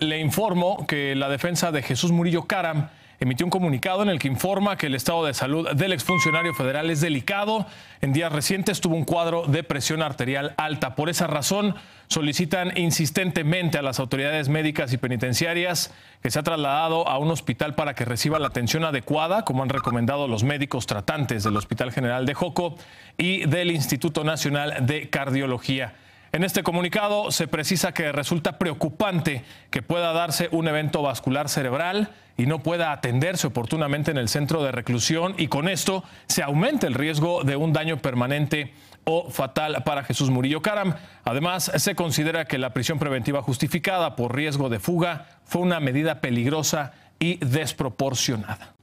Le informo que la defensa de Jesús Murillo Caram emitió un comunicado en el que informa que el estado de salud del exfuncionario federal es delicado. En días recientes tuvo un cuadro de presión arterial alta. Por esa razón, solicitan insistentemente a las autoridades médicas y penitenciarias que se ha trasladado a un hospital para que reciba la atención adecuada, como han recomendado los médicos tratantes del Hospital General de Joco y del Instituto Nacional de Cardiología. En este comunicado se precisa que resulta preocupante que pueda darse un evento vascular cerebral y no pueda atenderse oportunamente en el centro de reclusión y con esto se aumenta el riesgo de un daño permanente o fatal para Jesús Murillo Caram. Además, se considera que la prisión preventiva justificada por riesgo de fuga fue una medida peligrosa y desproporcionada.